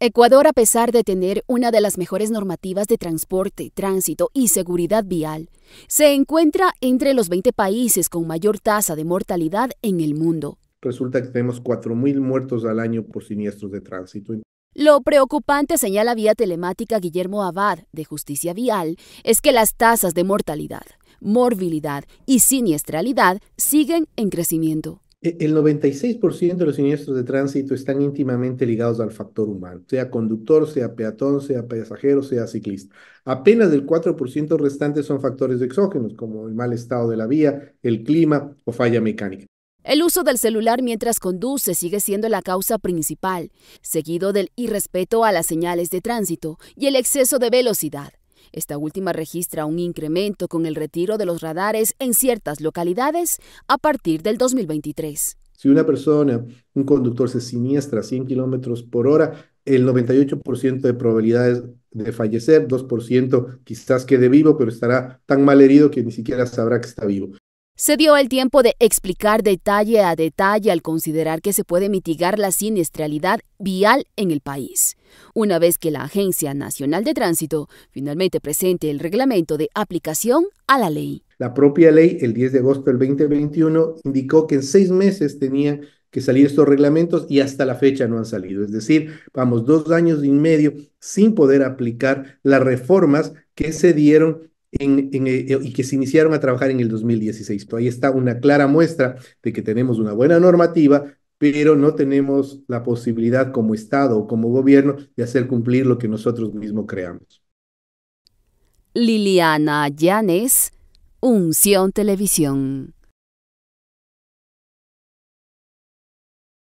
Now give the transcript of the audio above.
Ecuador, a pesar de tener una de las mejores normativas de transporte, tránsito y seguridad vial, se encuentra entre los 20 países con mayor tasa de mortalidad en el mundo. Resulta que tenemos 4.000 muertos al año por siniestros de tránsito. Lo preocupante, señala vía telemática Guillermo Abad, de Justicia Vial, es que las tasas de mortalidad, morbilidad y siniestralidad siguen en crecimiento. E-, el 96% de los siniestros de tránsito están íntimamente ligados al factor humano, sea conductor, sea peatón, sea pasajero, sea ciclista. Apenas el 4% restante son factores exógenos, como el mal estado de la vía, el clima o falla mecánica. El uso del celular mientras conduce sigue siendo la causa principal, seguido del irrespeto a las señales de tránsito y el exceso de velocidad. Esta última registra un incremento con el retiro de los radares en ciertas localidades a partir del 2023. Si una persona, un conductor, se siniestra a 100 kilómetros por hora, el 98% de probabilidades de fallecer, 2% quizás quede vivo, pero estará tan mal herido que ni siquiera sabrá que está vivo. Se dio el tiempo de explicar detalle a detalle al considerar que se puede mitigar la siniestralidad vial en el país. Una vez que la Agencia Nacional de Tránsito finalmente presente el reglamento de aplicación a la ley. La propia ley, el 10 de agosto del 2021, indicó que en seis meses tenían que salir estos reglamentos y hasta la fecha no han salido. Es decir, vamos dos años y medio sin poder aplicar las reformas que se dieron eh, eh, y que se iniciaron a trabajar en el 2016. ahí está una clara muestra de que tenemos una buena normativa, pero no tenemos la posibilidad como Estado o como gobierno de hacer cumplir lo que nosotros mismos creamos. Liliana Unción Televisión.